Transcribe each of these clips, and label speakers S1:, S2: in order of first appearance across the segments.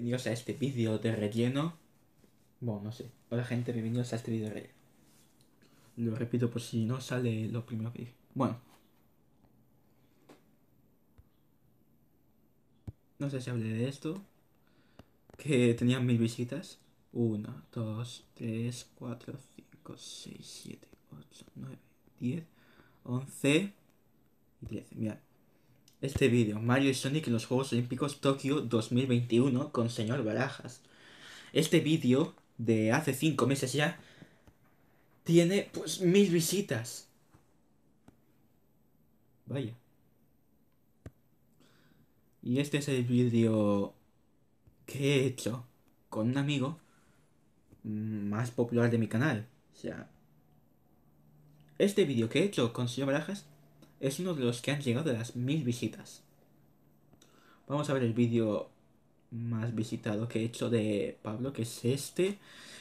S1: Bienvenidos a este vídeo de relleno. Bueno, no sé. Hola gente, bienvenidos a este vídeo de relleno. Lo repito por si no sale lo primero que dije. Bueno. No sé si hablé de esto. Que tenían mil visitas. 1, 2, 3, 4, 5, 6, 7, 8, 9, 10, 11 y 13. Mirad este vídeo, Mario y Sonic en los Juegos Olímpicos Tokio 2021 con señor Barajas. Este vídeo de hace 5 meses ya tiene pues mil visitas. Vaya. Y este es el vídeo que he hecho con un amigo más popular de mi canal. O sea, este vídeo que he hecho con señor Barajas es uno de los que han llegado a las mil visitas. Vamos a ver el vídeo más visitado que he hecho de Pablo, que es este,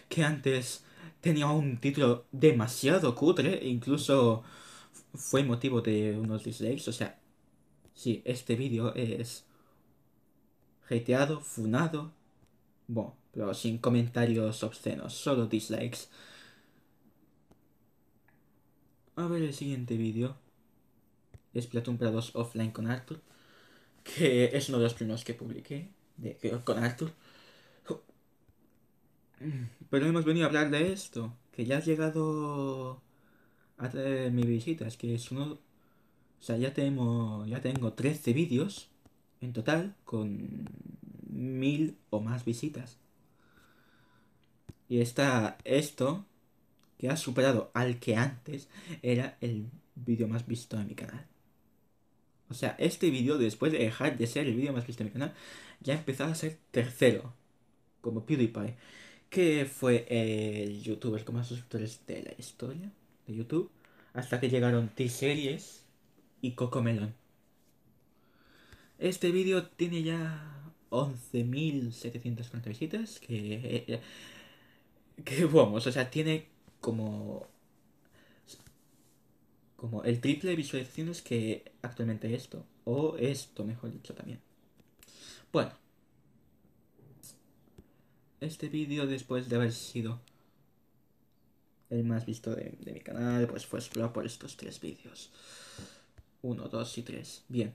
S1: que antes tenía un título demasiado cutre, e incluso fue motivo de unos dislikes, o sea, sí, este vídeo es hateado, funado, bueno, pero sin comentarios obscenos, solo dislikes. A ver el siguiente vídeo. Es para 2 offline con Arthur, que es uno de los primeros que publiqué de, con Arthur. Pero hemos venido a hablar de esto, que ya ha llegado a mi mis visitas, que es uno... O sea, ya, ya tengo 13 vídeos en total con mil o más visitas. Y está esto, que ha superado al que antes era el vídeo más visto de mi canal. O sea, este vídeo, después de dejar de ser el vídeo más visto en mi canal, ya empezaba a ser tercero. Como PewDiePie. Que fue el youtuber con más suscriptores de la historia de YouTube. Hasta que llegaron T-Series y Melon. Este vídeo tiene ya 11.740 visitas. Que, eh, que vamos, o sea, tiene como como el triple de visualizaciones que actualmente esto. O esto, mejor dicho, también. Bueno. Este vídeo, después de haber sido el más visto de, mi canal, pues fue explorado por estos tres vídeos. Uno, dos y tres. Bien.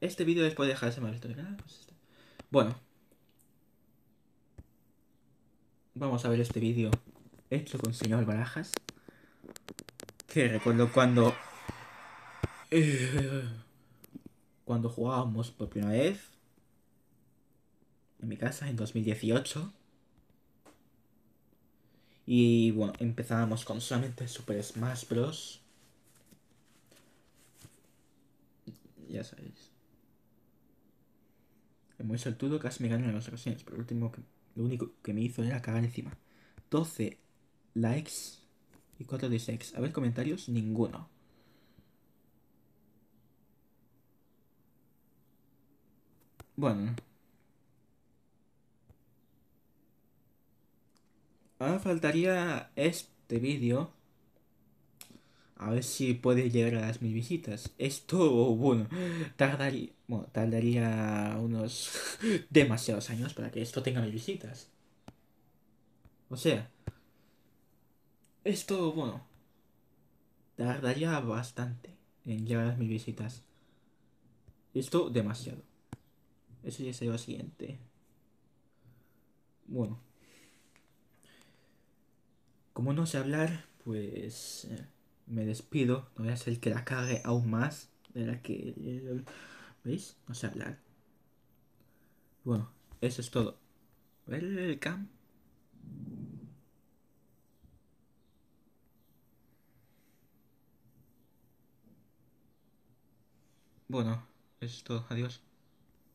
S1: Este vídeo después de dejarse mal, visto de canal. Pues bueno. Vamos a ver este vídeo hecho con señor Barajas recuerdo cuando... Eh, cuando jugábamos por primera vez. En mi casa, en 2018. Y bueno, empezábamos con solamente Super Smash Bros. Ya sabéis. Es muy soltudo, casi me ganó en las ocasiones, pero último que, lo único que me hizo era cagar encima. 12 likes y 4 6, A ver, comentarios, ninguno. Bueno. Ahora faltaría este vídeo. A ver si puede llegar a las mil visitas. Esto, bueno, tardaría, bueno, tardaría unos demasiados años para que esto tenga mil visitas. O sea, esto, bueno. Tardaría bastante en llegar a mis visitas. Esto demasiado. Eso ya sería lo siguiente. Bueno. Como no sé hablar, pues eh, me despido. No voy a el que la cague aún más de la que... ¿Veis? No sé hablar. Bueno, eso es todo. ¿Ver el campo Bueno, eso es todo. Adiós.